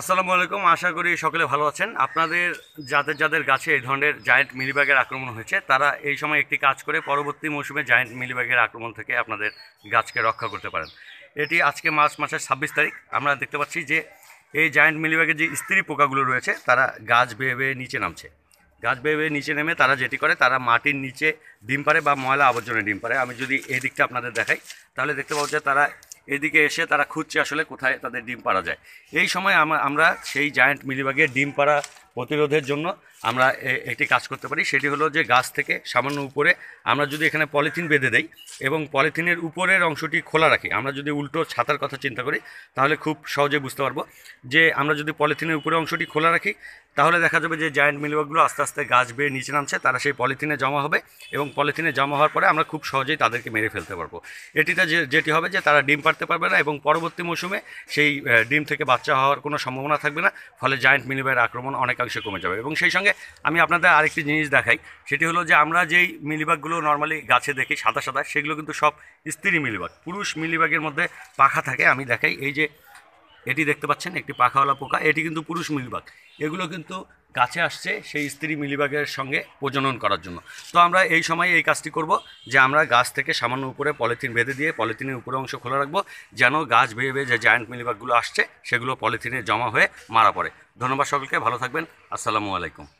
আসসালামু আলাইকুম আশা করি সকলে ভালো আছেন আপনাদের যাদের যাদের গাছে এই ধরনের জায়েন্ট মিলিব্যাগের আক্রমণ হয়েছে তারা এই সময় একটি কাজ করে পরবর্তী মৌসুমে জায়েন্ট মিলিব্যাগের আক্রমণ থেকে আপনাদের গাছকে রক্ষা করতে পারেন এটি আজকে মার্চ মাসের ছাব্বিশ তারিখ আমরা দেখতে পাচ্ছি যে এই জায়েন্ট মিলিব্যাগের যে স্ত্রী পোকাগুলো রয়েছে তারা গাছ বেয়ে বেয়ে নিচে নামছে গাছ বেয়ে বেয়ে নিচে নেমে তারা যেটি করে তারা মাটির নিচে ডিম পারে বা ময়লা আবর্জনে ডিম পারে আমি যদি এই দিকটা আপনাদের দেখাই তাহলে দেখতে পাবো যে তারা এদিকে এসে তারা খুঁজছে আসলে কোথায় তাদের ডিম পাড়া যায় এই সময় আমরা সেই জায়ান্ট মিলিবাগের ডিম পাড়া প্রতিরোধের জন্য আমরা একটি কাজ করতে পারি সেটি হলো যে গাছ থেকে সামান্য উপরে আমরা যদি এখানে পলিথিন বেঁধে দেই এবং পলিথিনের উপরের অংশটি খোলা রাখি আমরা যদি উল্টো ছাতার কথা চিন্তা করি তাহলে খুব সহজে বুঝতে পারবো যে আমরা যদি পলিথিনের উপরে অংশটি খোলা রাখি তাহলে দেখা যাবে যে জায়েন্ট মিলিবাগুলো আস্তে আস্তে গাছ বেয়ে নিচে নামছে তারা সেই পলিথিনে জমা হবে এবং পলিথিনে জমা হওয়ার পরে আমরা খুব সহজেই তাদেরকে মেরে ফেলতে পারবো এটিতে যেটি হবে যে তারা ডিম রাখতে পারবে না এবং পরবর্তী মৌসুমে সেই ডিম থেকে বাচ্চা হওয়ার কোনো সম্ভাবনা থাকবে না ফলে জায়েন্ট মিলিবাইয়ের আক্রমণ অনেকাংশে কমে যাবে এবং সেই সঙ্গে আমি আপনাদের আরেকটি জিনিস দেখাই সেটি হলো যে আমরা যেই মিলিবাগগুলো নর্মালি গাছে দেখি সাদা সাদা সেগুলো কিন্তু সব স্ত্রী মিলিবাগ পুরুষ মিলিবাগের মধ্যে পাখা থাকে আমি দেখাই এই যে এটি দেখতে পাচ্ছেন একটি পাখাওয়ালা পোকা এটি কিন্তু পুরুষ মিলিবাগ এগুলো কিন্তু কাছে আসছে সেই স্ত্রী মিলিবাগের সঙ্গে প্রজনন করার জন্য তো আমরা এই সময় এই কাজটি করব যে আমরা গাছ থেকে সামান্য উপরে পলিথিন বেঁধে দিয়ে পলিথিনের উপরে অংশ খোলা রাখবো যেন গাছ বেয়ে বেয়ে যে জায়ান্ট মিলিবাগগুলো আসছে সেগুলো পলিথিনে জমা হয়ে মারা পড়ে ধন্যবাদ সকলকে ভালো থাকবেন আসসালামু আলাইকুম